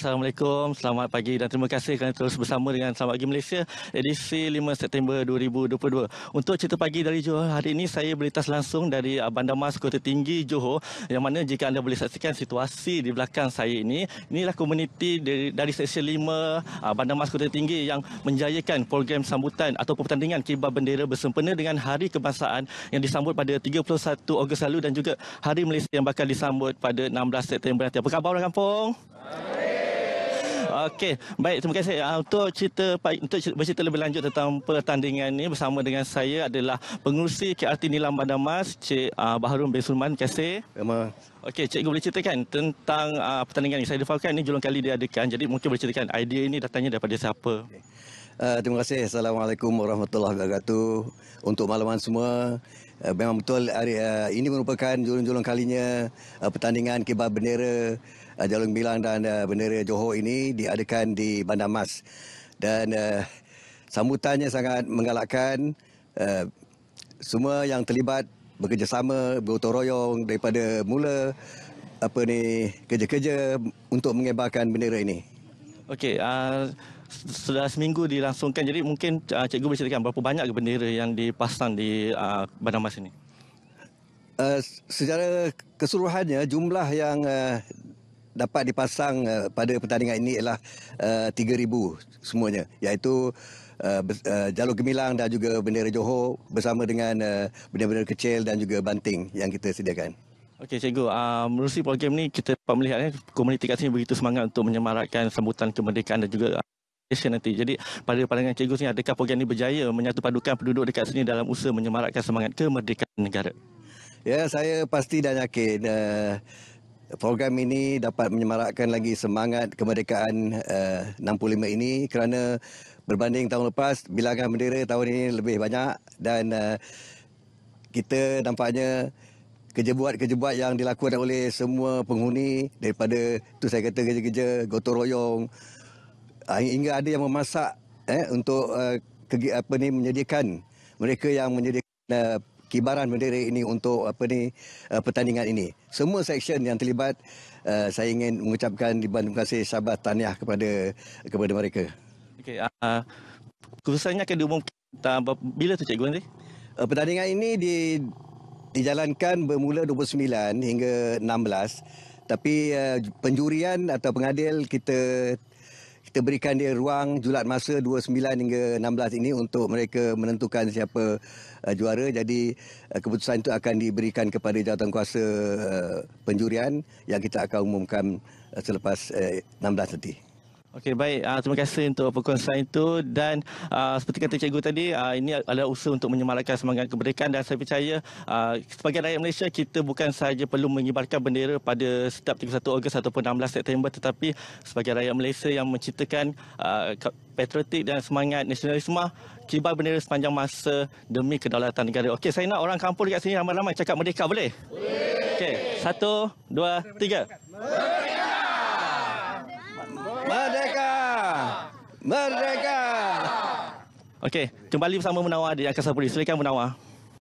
Assalamualaikum, selamat pagi dan terima kasih kerana terus bersama dengan Selamat Pagi Malaysia edisi 5 September 2022. Untuk cerita pagi dari Johor, hari ini saya berlintas langsung dari Bandar Mas Kota Tinggi Johor yang mana jika anda boleh saksikan situasi di belakang saya ini, inilah komuniti dari, dari Seksyen 5 ah, Bandar Mas Kota Tinggi yang menjayakan program sambutan atau pertandingan kibar bendera bersempena dengan Hari Kebangsaan yang disambut pada 31 Ogos lalu dan juga Hari Malaysia yang bakal disambut pada 16 September nanti. Apa khabar orang kampung? Baik. Okey, baik terima kasih. Uh, untuk cerita untuk bercerita lebih lanjut tentang pertandingan ini bersama dengan saya adalah pengurusi KRT Nilam Bandar Mas, Cik uh, ah, Baharum bin Sulman. Terima kasih. Terima Okey, cikgu boleh ceritakan tentang uh, pertandingan ini. Saya defaulkan ini julung kali diadakan. Jadi mungkin boleh ceritakan idea ini datangnya daripada siapa. Okay. Uh, terima kasih. Assalamualaikum warahmatullahi wabarakatuh. Untuk malaman semua, Eh, memang betul hari eh, ini merupakan julung-julung kalinya eh, pertandingan kibar bendera uh, Jalung Bilang dan bendera Johor ini diadakan di Bandar Mas. Dan sambutannya sangat menggalakkan semua yang terlibat bekerjasama gotong royong daripada mula apa ni kerja-kerja untuk mengembangkan bendera ini. Okey, uh, sudah seminggu dilangsungkan. Jadi mungkin uh, cikgu boleh ceritakan berapa banyak ke bendera yang dipasang di uh, Bandar Mas ini? Uh, secara keseluruhannya jumlah yang uh, dapat dipasang uh, pada pertandingan ini ialah uh, 3000 semuanya iaitu Uh, uh, Jalur Gemilang dan juga bendera Johor bersama dengan uh, bendera-bendera kecil dan juga banting yang kita sediakan. Okey cikgu, uh, melalui program ini kita dapat melihat eh, komuniti kat sini begitu semangat untuk menyemarakkan sambutan kemerdekaan dan juga uh, Malaysia nanti. Jadi pada pandangan cikgu sini adakah program ini berjaya menyatu padukan penduduk dekat sini dalam usaha menyemarakkan semangat kemerdekaan negara? Ya, saya pasti dan yakin uh, program ini dapat menyemarakkan lagi semangat kemerdekaan eh, uh, 65 ini kerana berbanding tahun lepas bilangan bendera tahun ini lebih banyak dan uh, kita nampaknya kerja buat-kerja buat yang dilakukan oleh semua penghuni daripada tu saya kata kerja-kerja gotong royong Ah, hingga ada yang memasak eh untuk uh, eh, ke, apa ni menyediakan mereka yang menyediakan uh, kibaran bendera ini untuk apa ni uh, pertandingan ini. Semua section yang terlibat uh, saya ingin mengucapkan ribuan terima kasih syabas tahniah kepada kepada mereka. Okey a uh, khususnya ke kita bila tu cikgu nanti? Uh, pertandingan ini di dijalankan bermula 29 hingga 16 tapi uh, penjurian atau pengadil kita kita berikan dia ruang julat masa 29 hingga 16 ini untuk mereka menentukan siapa uh, juara jadi uh, keputusan itu akan diberikan kepada jawatankuasa uh, penjurian yang kita akan umumkan uh, selepas uh, 16 nanti Okey baik uh, terima kasih untuk perkongsian itu dan uh, seperti kata cikgu tadi uh, ini adalah usaha untuk menyemarakkan semangat kemerdekaan dan saya percaya uh, sebagai rakyat Malaysia kita bukan sahaja perlu mengibarkan bendera pada setiap 31 Ogos ataupun 16 September tetapi sebagai rakyat Malaysia yang menciptakan uh, patriotik dan semangat nasionalisme kibar bendera sepanjang masa demi kedaulatan negara. Okey saya nak orang kampung dekat sini ramai-ramai cakap merdeka boleh? Boleh. Okey satu dua tiga. Merdeka. Merdeka! Okey, kembali bersama Munawar di Angkasa Puri. Silakan Munawar.